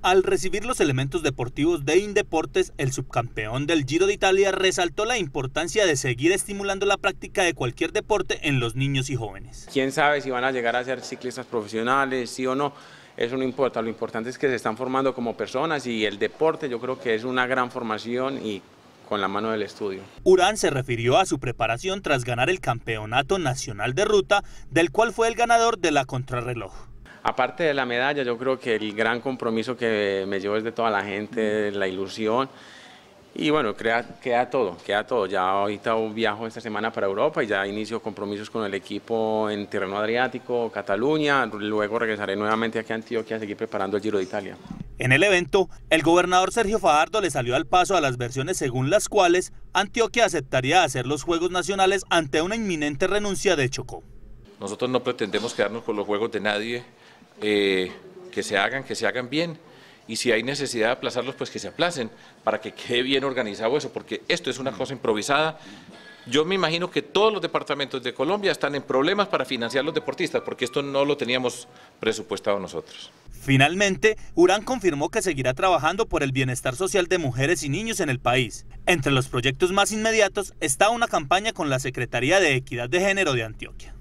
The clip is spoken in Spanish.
Al recibir los elementos deportivos de Indeportes, el subcampeón del Giro de Italia resaltó la importancia de seguir estimulando la práctica de cualquier deporte en los niños y jóvenes. ¿Quién sabe si van a llegar a ser ciclistas profesionales, sí o no? Eso no importa, lo importante es que se están formando como personas y el deporte yo creo que es una gran formación y con la mano del estudio. Urán se refirió a su preparación tras ganar el Campeonato Nacional de Ruta, del cual fue el ganador de la contrarreloj. Aparte de la medalla, yo creo que el gran compromiso que me llevo es de toda la gente, la ilusión. Y bueno, queda, queda todo, queda todo. Ya ahorita viajo esta semana para Europa y ya inicio compromisos con el equipo en terreno adriático, Cataluña. Luego regresaré nuevamente aquí a Antioquia a seguir preparando el Giro de Italia. En el evento, el gobernador Sergio Fajardo le salió al paso a las versiones según las cuales Antioquia aceptaría hacer los Juegos Nacionales ante una inminente renuncia de Chocó. Nosotros no pretendemos quedarnos con los Juegos de nadie. Eh, que se hagan, que se hagan bien y si hay necesidad de aplazarlos, pues que se aplacen para que quede bien organizado eso, porque esto es una cosa improvisada. Yo me imagino que todos los departamentos de Colombia están en problemas para financiar los deportistas, porque esto no lo teníamos presupuestado nosotros. Finalmente, Urán confirmó que seguirá trabajando por el bienestar social de mujeres y niños en el país. Entre los proyectos más inmediatos está una campaña con la Secretaría de Equidad de Género de Antioquia.